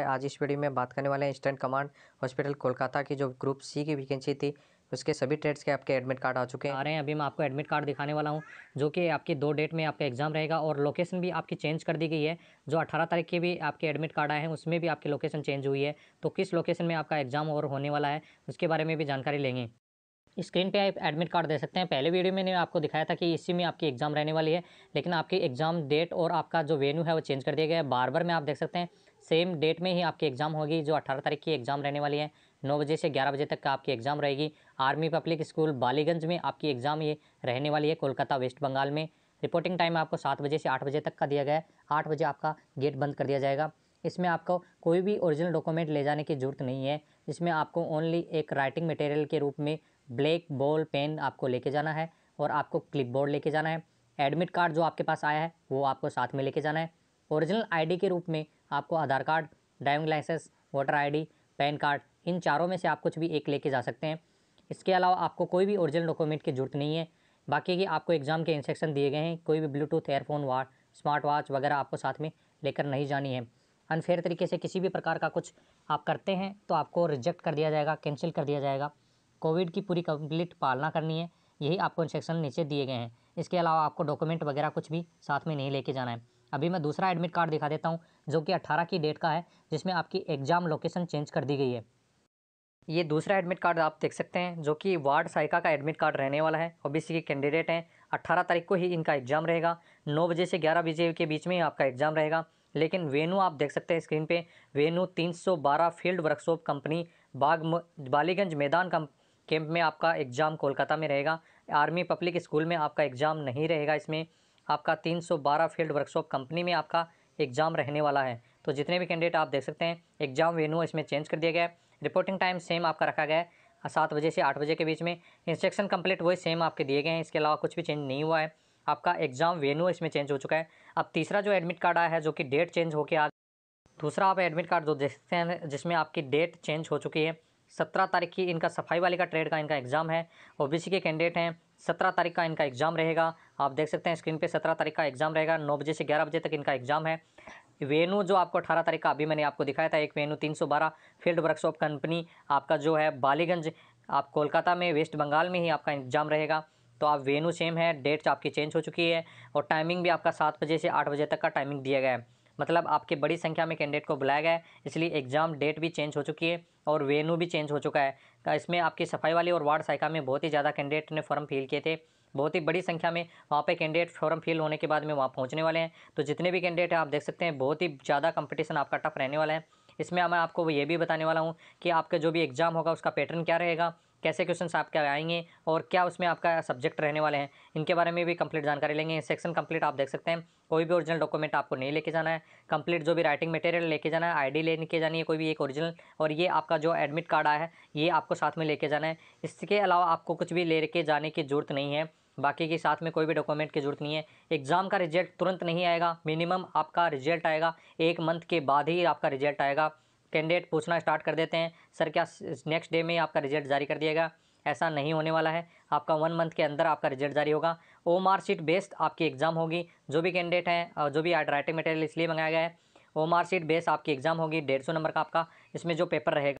आज इस वीडियो में बात करने वाले हैं इंस्टेंट कमांड हॉस्पिटल कोलकाता की जो ग्रुप सी की वैकेंसी थी उसके सभी ट्रेड्स के आपके एडमिट कार्ड आ चुके हैं आ रहे हैं अभी मैं आपको एडमिट कार्ड दिखाने वाला हूँ जो कि आपकी दो डेट में आपका एग्जाम रहेगा और लोकेशन भी आपकी चेंज कर दी गई है जो 18 तारीख के भी आपके एडमिट कार्ड आए हैं उसमें भी आपकी लोकेशन चेंज हुई है तो किस लोकेशन में आपका एग्जाम और होने वाला है उसके बारे में भी जानकारी लेंगे स्क्रीन पे आप एडमिट कार्ड दे सकते हैं पहले वीडियो में मैंने आपको दिखाया था कि इसी में आपकी एग्ज़ाम रहने वाली है लेकिन आपकी एग्ज़ाम डेट और आपका जो वेन्यू है वो चेंज कर दिया गया है बार बार में आप देख सकते हैं सेम डेट में ही आपकी एग्ज़ाम होगी जो 18 तारीख की एग्ज़ाम रहने वाली है नौ बजे से ग्यारह बजे तक का आपकी एग्ज़ाम रहेगी आर्मी पब्लिक स्कूल बालीगंज में आपकी एग्ज़ाम ये रहने वाली है कोलकाता वेस्ट बंगाल में रिपोर्टिंग टाइम आपको सात बजे से आठ बजे तक का दिया गया है आठ बजे आपका गेट बंद कर दिया जाएगा इसमें आपको कोई भी ओरिजिनल डॉक्यूमेंट ले जाने की ज़रूरत नहीं है इसमें आपको ओनली एक राइटिंग मटेरियल के रूप में ब्लैक बॉल पेन आपको लेके जाना है और आपको क्लिप बोर्ड लेके जाना है एडमिट कार्ड जो आपके पास आया है वो आपको साथ में लेके जाना है ओरिजिनल आईडी के रूप में आपको Aadhaar card driving licence voter ID PAN card इन चारों में से आप कुछ भी एक लेके जा सकते हैं इसके अलावा आपको कोई भी ओरिजिनल डॉक्यूमेंट की जरूरत नहीं है बाकी की आपको एग्ज़ाम के इंस्ट्रक्शन दिए गए हैं कोई भी Bluetooth airphone what smart watch वगैरह आपको साथ में लेकर नहीं जानी है अनफेयर तरीके से किसी भी प्रकार का कुछ आप करते हैं तो आपको रिजेक्ट कर दिया जाएगा कैंसिल कर दिया जाएगा कोविड की पूरी कंप्लीट पालना करनी है यही आपको इंस्ट्रक्शन नीचे दिए गए हैं इसके अलावा आपको डॉक्यूमेंट वगैरह कुछ भी साथ में नहीं लेके जाना है अभी मैं दूसरा एडमिट कार्ड दिखा देता हूँ जो कि अट्ठारह की डेट का है जिसमें आपकी एग्ज़ाम लोकेशन चेंज कर दी गई है ये दूसरा एडमिट कार्ड आप देख सकते हैं जो कि वार्ड साइका का एडमिट कार्ड रहने वाला है ओबीसी के कैंडिडेट हैं 18 तारीख को ही इनका एग्ज़ाम रहेगा 9 बजे से 11 बजे के बीच में ही आपका एग्ज़ाम रहेगा लेकिन वेनू आप देख सकते हैं स्क्रीन पे वेनू 312 फील्ड वर्कशॉप कंपनी बाग बालीगंज मैदान कैंप में आपका एग्ज़ाम कोलकाता में रहेगा आर्मी पब्लिक स्कूल में आपका एग्ज़ाम नहीं रहेगा इसमें आपका 312 फील्ड वर्कशॉप कंपनी में आपका एग्ज़ाम रहने वाला है तो जितने भी कैंडिडेट आप देख सकते हैं एग्ज़ाम वेन्यू इसमें चेंज कर दिया गया है रिपोर्टिंग टाइम सेम आपका रखा गया है सात बजे से आठ बजे के बीच में इंस्ट्रक्शन कंप्लीट वही सेम आपके दिए गए हैं इसके अलावा कुछ भी चेंज नहीं हुआ है आपका एग्ज़ाम वेन्यू इसमें चेंज हो चुका है अब तीसरा जो एडमिट कार्ड आया है जो कि डेट चेंज होकर आ दूसरा आप एडमिट कार्ड जो देख सकते हैं जिसमें आपकी डेट चेंज हो चुकी है सत्रह तारीख की इनका सफाई वाले का ट्रेड का इनका एग्ज़ाम है ओबीसी के कैंडिडेट हैं सत्रह तारीख का इनका एग्ज़ाम रहेगा आप देख सकते हैं स्क्रीन पे सत्रह तारीख का एग्ज़ाम रहेगा नौ बजे से ग्यारह बजे तक इनका एग्ज़ाम है वेनू जो आपको अठारह तारीख का अभी मैंने आपको दिखाया था एक वेनू तीन सौ बारह फील्ड वर्कशॉप कंपनी आपका जो है बालीगंज आप कोलकाता में वेस्ट बंगाल में ही आपका एग्ज़ाम रहेगा तो आप वेनू सेम है डेट आपकी चेंज हो चुकी है और टाइमिंग भी आपका सात बजे से आठ बजे तक का टाइमिंग दिया गया है मतलब आपके बड़ी संख्या में कैंडिडेट को बुलाया गया है इसलिए एग्ज़ाम डेट भी चेंज हो चुकी है और वेन्यू भी चेंज हो चुका है तो इसमें आपकी सफाई वाली और वार्ड सहायिका में बहुत ही ज़्यादा कैंडिडेट ने फॉर्म फिल किए थे बहुत ही बड़ी संख्या में वहाँ पे कैंडिडेट फॉर्म फिल होने के बाद में वहाँ पहुँचने वाले हैं तो जितने भी कैंडिडेट हैं आप देख सकते हैं बहुत ही ज़्यादा कंपटीशन आपका टफ रहने वाला है इसमें मैं आपको ये भी बताने वाला हूँ कि आपका जो भी एग्ज़ाम होगा उसका पैटर्न क्या रहेगा कैसे क्वेश्चन आपके आएंगे और क्या उसमें आपका सब्जेक्ट रहने वाले हैं इनके बारे में भी कंप्लीट जानकारी लेंगे सेक्शन कंप्लीट आप देख सकते हैं कोई भी ओरिजिनल डॉक्यूमेंट आपको नहीं लेके जाना है कंप्लीट जो भी राइटिंग मटेरियल लेके जाना है आईडी लेके जानी है कोई भी एक ओरिजिनल और ये आपका जो एडमिट कार्ड आया है ये आपको साथ में लेके जाना है इसके अलावा आपको कुछ भी ले के जाने की जरूरत नहीं है बाकी के साथ में कोई भी डॉक्यूमेंट की ज़रूरत नहीं है एग्ज़ाम का रिजल्ट तुरंत नहीं आएगा मिनिमम आपका रिजल्ट आएगा एक मंथ के बाद ही आपका रिजल्ट आएगा कैंडिडेट पूछना स्टार्ट कर देते हैं सर क्या नेक्स्ट डे में आपका रिजल्ट जारी कर दिएगा ऐसा नहीं होने वाला है आपका वन मंथ के अंदर आपका रिजल्ट जारी होगा ओ मार्कशीट बेस्ड आपकी एग्ज़ाम होगी जो भी कैंडिडेट हैं जो भी राइटिंग मटेरियल इसलिए मंगाया गया है ओ मार्कशीट बेस्ड आपकी एग्ज़ाम होगी डेढ़ सौ नंबर का आपका इसमें जो पेपर रहेगा